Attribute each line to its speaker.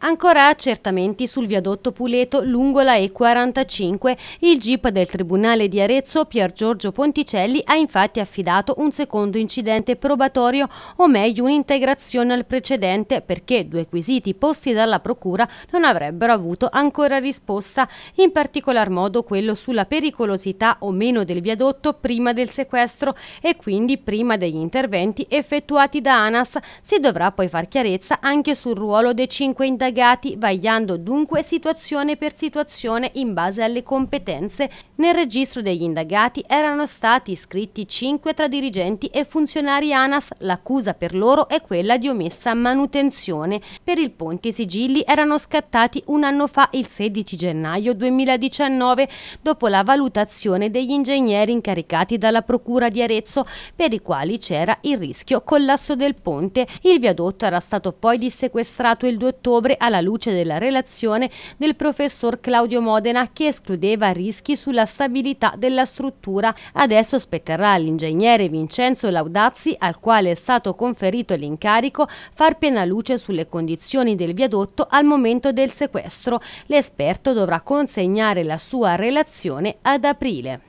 Speaker 1: Ancora accertamenti sul viadotto Puleto lungo la E45. Il GIP del Tribunale di Arezzo Pier Giorgio Ponticelli ha infatti affidato un secondo incidente probatorio o meglio un'integrazione al precedente perché due quesiti posti dalla Procura non avrebbero avuto ancora risposta, in particolar modo quello sulla pericolosità o meno del viadotto prima del sequestro e quindi prima degli interventi effettuati da ANAS. Si dovrà poi far chiarezza anche sul ruolo dei cinque indagati indagati, vagliando dunque situazione per situazione in base alle competenze. Nel registro degli indagati erano stati iscritti 5 tra dirigenti e funzionari ANAS, l'accusa per loro è quella di omessa manutenzione. Per il ponte i sigilli erano scattati un anno fa, il 16 gennaio 2019, dopo la valutazione degli ingegneri incaricati dalla Procura di Arezzo, per i quali c'era il rischio collasso del ponte. Il viadotto era stato poi dissequestrato il 2 ottobre alla luce della relazione del professor Claudio Modena che escludeva rischi sulla stabilità della struttura. Adesso spetterà all'ingegnere Vincenzo Laudazzi, al quale è stato conferito l'incarico, far piena luce sulle condizioni del viadotto al momento del sequestro. L'esperto dovrà consegnare la sua relazione ad aprile.